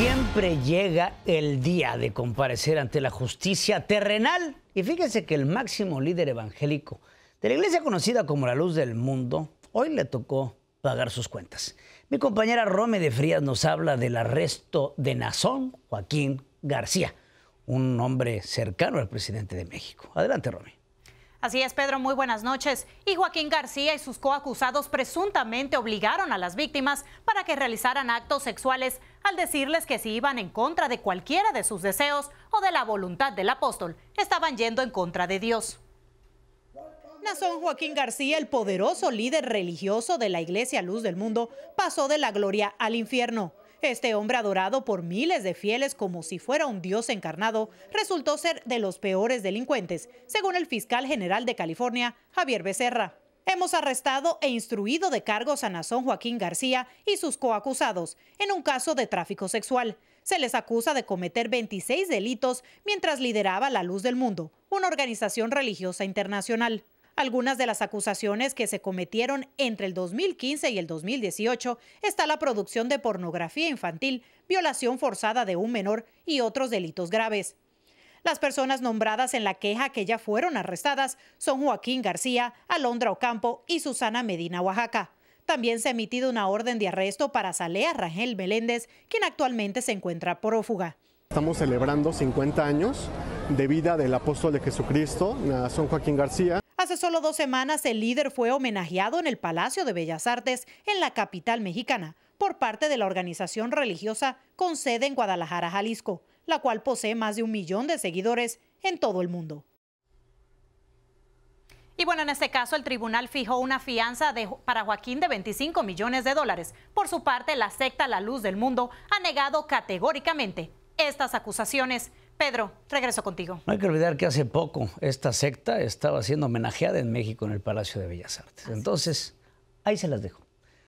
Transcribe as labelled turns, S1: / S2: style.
S1: Siempre llega el día de comparecer ante la justicia terrenal. Y fíjese que el máximo líder evangélico de la iglesia conocida como la luz del mundo, hoy le tocó pagar sus cuentas. Mi compañera Rome de Frías nos habla del arresto de Nazón Joaquín García, un hombre cercano al presidente de México. Adelante, Rome.
S2: Así es, Pedro, muy buenas noches. Y Joaquín García y sus coacusados presuntamente obligaron a las víctimas para que realizaran actos sexuales al decirles que si iban en contra de cualquiera de sus deseos o de la voluntad del apóstol, estaban yendo en contra de Dios. Nazón Joaquín García, el poderoso líder religioso de la Iglesia Luz del Mundo, pasó de la gloria al infierno. Este hombre adorado por miles de fieles como si fuera un dios encarnado, resultó ser de los peores delincuentes, según el fiscal general de California, Javier Becerra. Hemos arrestado e instruido de cargos a Nazón Joaquín García y sus coacusados en un caso de tráfico sexual. Se les acusa de cometer 26 delitos mientras lideraba La Luz del Mundo, una organización religiosa internacional. Algunas de las acusaciones que se cometieron entre el 2015 y el 2018 está la producción de pornografía infantil, violación forzada de un menor y otros delitos graves. Las personas nombradas en la queja que ya fueron arrestadas son Joaquín García, Alondra Ocampo y Susana Medina Oaxaca. También se ha emitido una orden de arresto para Salea Rangel Meléndez, quien actualmente se encuentra prófuga.
S1: Estamos celebrando 50 años de vida del apóstol de Jesucristo, Son Joaquín García,
S2: hace solo dos semanas el líder fue homenajeado en el Palacio de Bellas Artes en la capital mexicana por parte de la organización religiosa con sede en Guadalajara, Jalisco, la cual posee más de un millón de seguidores en todo el mundo. Y bueno, en este caso el tribunal fijó una fianza de, para Joaquín de 25 millones de dólares. Por su parte, la secta La Luz del Mundo ha negado categóricamente estas acusaciones. Pedro, regreso contigo.
S1: No hay que olvidar que hace poco esta secta estaba siendo homenajeada en México en el Palacio de Bellas Artes. Entonces, ahí se las dejo.